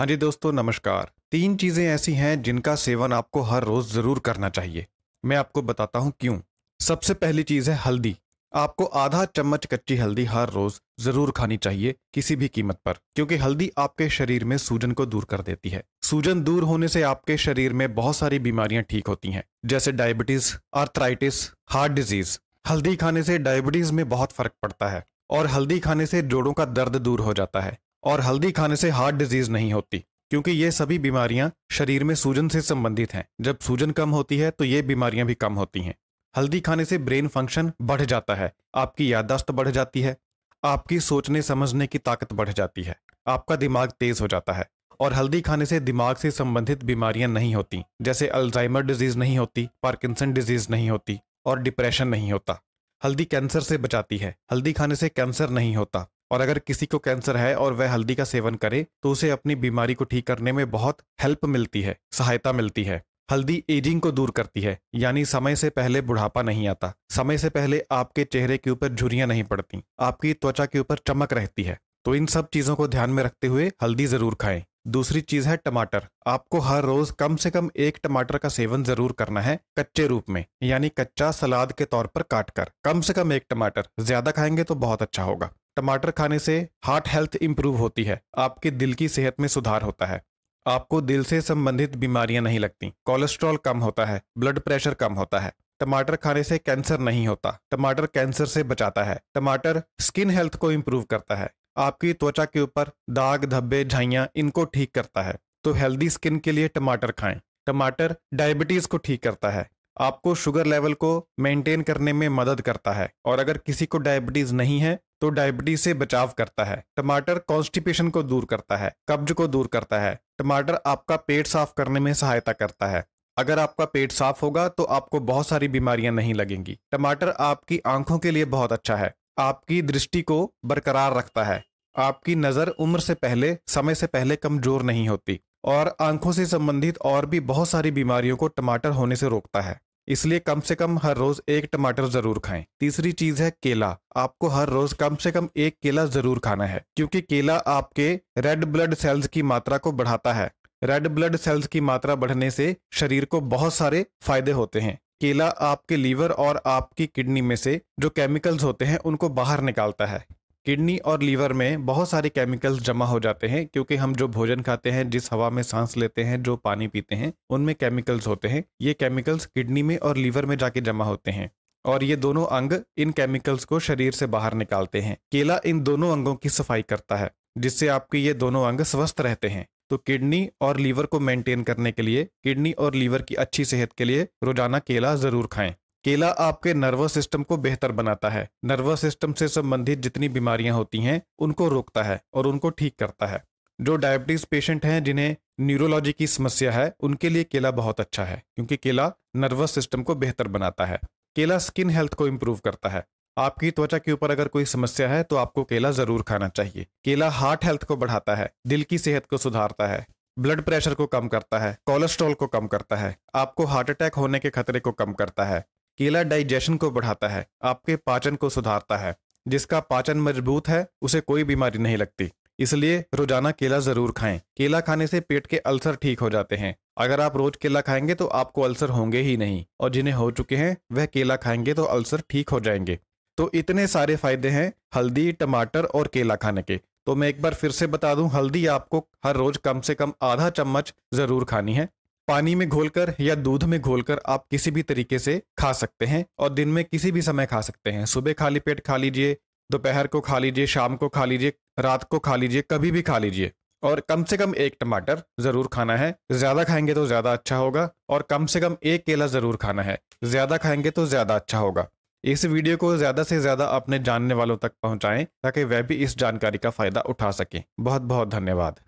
हाँ जी दोस्तों नमस्कार तीन चीज़ें ऐसी हैं जिनका सेवन आपको हर रोज़ ज़रूर करना चाहिए मैं आपको बताता हूँ क्यों सबसे पहली चीज़ है हल्दी आपको आधा चम्मच कच्ची हल्दी हर रोज़ ज़रूर खानी चाहिए किसी भी कीमत पर क्योंकि हल्दी आपके शरीर में सूजन को दूर कर देती है सूजन दूर होने से आपके शरीर में बहुत सारी बीमारियां ठीक होती हैं जैसे डायबिटीज़ आर्थराइटिस हार्ट डिजीज़ हल्दी खाने से डायबिटीज़ में बहुत फ़र्क पड़ता है और हल्दी खाने से जोड़ों का दर्द दूर हो जाता है और हल्दी खाने से हार्ट डिजीज नहीं होती क्योंकि ये सभी बीमारियां शरीर में सूजन से संबंधित हैं जब सूजन कम होती है तो ये बीमारियां भी कम होती हैं हल्दी खाने से ब्रेन फंक्शन बढ़ जाता है आपकी याददाश्त बढ़ जाती है आपकी सोचने समझने की ताकत बढ़ जाती है आपका दिमाग तेज हो जाता है और हल्दी खाने से दिमाग से संबंधित बीमारियां नहीं होती जैसे अल्जाइमर डिजीज नहीं होती पार्किंसन डिजीज नहीं होती और डिप्रेशन नहीं होता हल्दी कैंसर से बचाती है हल्दी खाने से कैंसर नहीं होता और अगर किसी को कैंसर है और वह हल्दी का सेवन करे तो उसे अपनी बीमारी को ठीक करने में बहुत हेल्प मिलती है सहायता मिलती है हल्दी एजिंग को दूर करती है यानी समय से पहले बुढ़ापा नहीं आता समय से पहले आपके चेहरे के ऊपर झुरियां नहीं पड़ती आपकी त्वचा के ऊपर चमक रहती है तो इन सब चीजों को ध्यान में रखते हुए हल्दी जरूर खाएं दूसरी चीज है टमाटर आपको हर रोज कम से कम एक टमाटर का सेवन जरूर करना है कच्चे रूप में यानी कच्चा सलाद के तौर पर काट कर कम से कम एक टमाटर ज्यादा खाएंगे तो बहुत अच्छा होगा टमाटर खाने से हार्ट हेल्थ इंप्रूव होती है आपके दिल की सेहत में सुधार होता है आपको दिल से संबंधित बीमारियां नहीं लगती कोलेस्ट्रॉल कम होता है ब्लड प्रेशर कम होता है टमाटर खाने से कैंसर नहीं होता टमाटर कैंसर से बचाता है टमाटर स्किन हेल्थ को इम्प्रूव करता है आपकी त्वचा के ऊपर दाग धब्बे झाइयाँ इनको ठीक करता है तो हेल्दी स्किन के लिए टमाटर खाएं टमाटर डायबिटीज़ को ठीक करता है आपको शुगर लेवल को मेंटेन करने में मदद करता है और अगर किसी को डायबिटीज़ नहीं है तो डायबिटीज से बचाव करता है टमाटर कॉन्स्टिपेशन को दूर करता है कब्ज को दूर करता है टमाटर आपका पेट साफ करने में सहायता करता है अगर आपका पेट साफ होगा तो आपको बहुत सारी बीमारियां नहीं लगेंगी टमाटर आपकी आंखों के लिए बहुत अच्छा है आपकी दृष्टि को बरकरार रखता है आपकी नज़र उम्र से पहले समय से पहले कमजोर नहीं होती और आंखों से संबंधित और भी बहुत सारी बीमारियों को टमाटर होने से रोकता है इसलिए कम से कम हर रोज एक टमाटर जरूर खाएं। तीसरी चीज है केला आपको हर रोज कम से कम एक केला जरूर खाना है क्योंकि केला आपके रेड ब्लड सेल्स की मात्रा को बढ़ाता है रेड ब्लड सेल्स की मात्रा बढ़ने से शरीर को बहुत सारे फायदे होते हैं केला आपके लीवर और आपकी किडनी में से जो केमिकल्स होते हैं उनको बाहर निकालता है किडनी और लीवर में बहुत सारे केमिकल्स जमा हो जाते हैं क्योंकि हम जो भोजन खाते हैं जिस हवा में सांस लेते हैं जो पानी पीते हैं उनमें केमिकल्स होते हैं ये केमिकल्स किडनी में और लीवर में जाके जमा होते हैं और ये दोनों अंग इन केमिकल्स को शरीर से बाहर निकालते हैं केला इन दोनों अंगों की सफाई करता है जिससे आपके ये दोनों अंग स्वस्थ रहते हैं तो किडनी और लीवर को मेंटेन करने के लिए किडनी और लीवर की अच्छी सेहत के लिए रोजाना केला जरूर खाएं केला आपके नर्वस सिस्टम को बेहतर बनाता है नर्वस सिस्टम से संबंधित जितनी बीमारियां होती हैं उनको रोकता है और उनको ठीक करता है जो डायबिटीज पेशेंट हैं जिन्हें न्यूरोलॉजी की समस्या है उनके लिए केला बहुत अच्छा है क्योंकि केला नर्वस सिस्टम को बेहतर बनाता है केला स्किन हेल्थ को इम्प्रूव करता है आपकी त्वचा के ऊपर अगर कोई समस्या है तो आपको केला जरूर खाना चाहिए केला हार्ट हेल्थ को बढ़ाता है दिल की सेहत को सुधारता है ब्लड प्रेशर को कम करता है कोलेस्ट्रॉल को कम करता है आपको हार्ट अटैक होने के खतरे को कम करता है केला डाइजेशन को बढ़ाता है आपके पाचन को सुधारता है जिसका पाचन मजबूत है उसे कोई बीमारी नहीं लगती इसलिए रोजाना केला जरूर खाएं केला खाने से पेट के अल्सर ठीक हो जाते हैं अगर आप रोज केला खाएंगे तो आपको अल्सर होंगे ही नहीं और जिन्हें हो चुके हैं वह केला खाएंगे तो अल्सर ठीक हो जाएंगे तो इतने सारे फायदे हैं हल्दी टमाटर और केला खाने के तो मैं एक बार फिर से बता दूं हल्दी आपको हर रोज कम से कम आधा चम्मच जरूर खानी है पानी में घोलकर या दूध में घोलकर आप किसी भी तरीके से खा सकते हैं और दिन में किसी भी समय खा सकते हैं सुबह खाली पेट खा लीजिए दोपहर को खा लीजिए शाम को खा लीजिए रात को खा लीजिए कभी भी खा लीजिए और कम से कम एक टमाटर जरूर खाना है ज्यादा खाएंगे तो ज्यादा अच्छा होगा और कम से कम एक केला जरूर खाना है ज्यादा खाएंगे तो ज्यादा अच्छा होगा इस वीडियो को ज्यादा से ज्यादा अपने जानने वालों तक पहुंचाएं ताकि वह भी इस जानकारी का फायदा उठा सकें बहुत बहुत धन्यवाद